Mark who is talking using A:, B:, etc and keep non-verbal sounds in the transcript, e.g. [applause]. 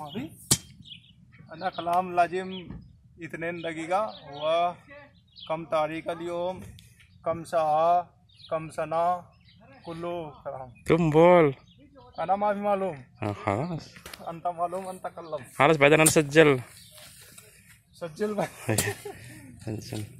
A: माफी अना कलाम लाजिम इतने लगेगा हुआ कम तारीख लियोम कम सा कम सना कुल्लो
B: कलाम
C: तुम बोल
B: अना माफी मालूम
C: हाँ, खलास
B: अंत मालूम अंत कलम
C: खलास بعد انا सज्जल سجل سجل [laughs]